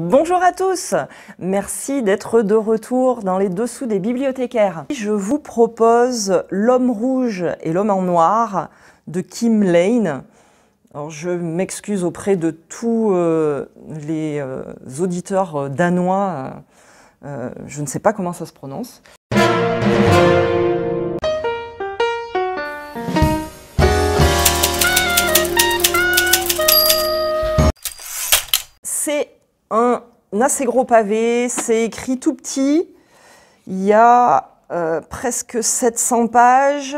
Bonjour à tous Merci d'être de retour dans les dessous des bibliothécaires. Je vous propose L'homme rouge et l'homme en noir de Kim Lane. Alors je m'excuse auprès de tous euh, les euh, auditeurs euh, danois, je ne sais pas comment ça se prononce. assez gros pavé, c'est écrit tout petit, il y a euh, presque 700 pages.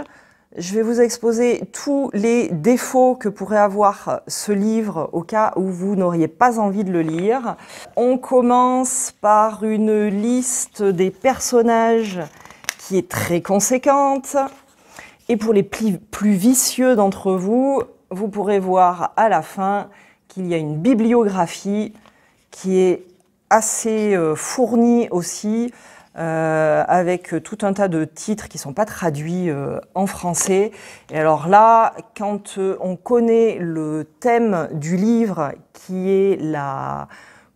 Je vais vous exposer tous les défauts que pourrait avoir euh, ce livre au cas où vous n'auriez pas envie de le lire. On commence par une liste des personnages qui est très conséquente. Et pour les plus vicieux d'entre vous, vous pourrez voir à la fin qu'il y a une bibliographie qui est assez euh, fourni aussi, euh, avec tout un tas de titres qui ne sont pas traduits euh, en français. Et alors là, quand on connaît le thème du livre qui est la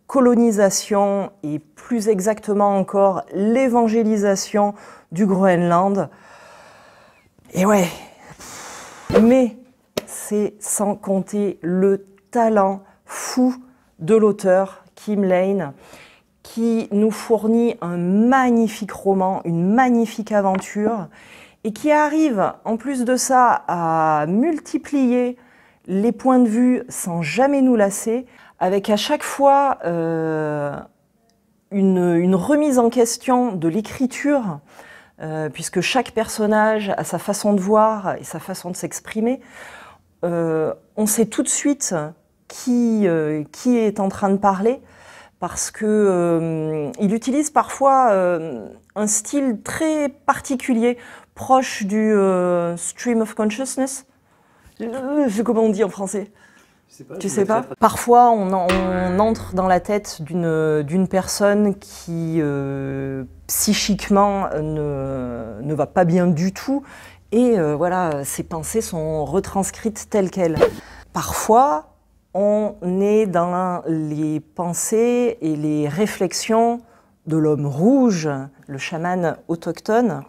colonisation et plus exactement encore l'évangélisation du Groenland, et ouais, mais c'est sans compter le talent fou de l'auteur Lane, qui nous fournit un magnifique roman, une magnifique aventure, et qui arrive en plus de ça à multiplier les points de vue sans jamais nous lasser, avec à chaque fois euh, une, remise en question de l'écriture, euh, puisque chaque personnage a sa façon de voir et sa façon de s'exprimer. Euh, on sait tout de suite qui est en train de parler, parce qu'il euh, utilise parfois euh, un style très particulier, proche du euh, stream of consciousness. C'est comment on dit en français tu sais pas. Parfois, on, entre dans la tête d'une personne qui psychiquement ne, va pas bien du tout, et voilà, ses pensées sont retranscrites telles quelles. Parfois, on est dans les pensées et les réflexions de l'homme rouge, le chaman autochtone,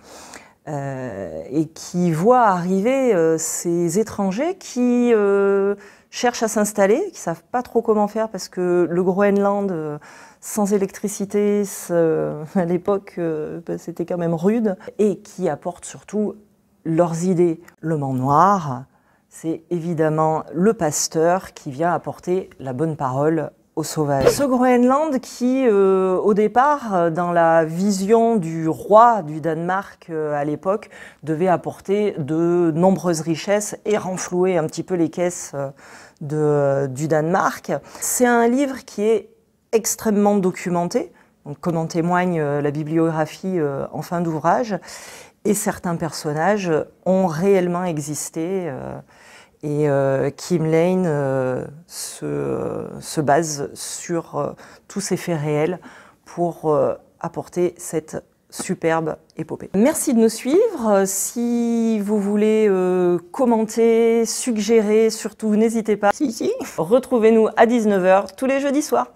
euh, et qui voit arriver euh, ces étrangers qui euh, cherchent à s'installer, qui ne savent pas trop comment faire parce que le Groenland, sans électricité, à l'époque, bah, c'était quand même rude, et qui apportent surtout leurs idées. Le en noir, c'est évidemment le pasteur qui vient apporter la bonne parole aux sauvages. Ce Groenland qui, euh, au départ, dans la vision du roi du Danemark euh, à l'époque, devait apporter de nombreuses richesses et renflouer un petit peu les caisses euh, du Danemark. C'est un livre qui est extrêmement documenté comme en témoigne euh, la bibliographie euh, en fin d'ouvrage. Et certains personnages ont réellement existé euh, et Kim Lane se, base sur tous ces faits réels pour apporter cette superbe épopée. Merci de nous suivre. Si vous voulez commenter, suggérer, surtout n'hésitez pas. Retrouvez-nous à 19h tous les jeudis soirs.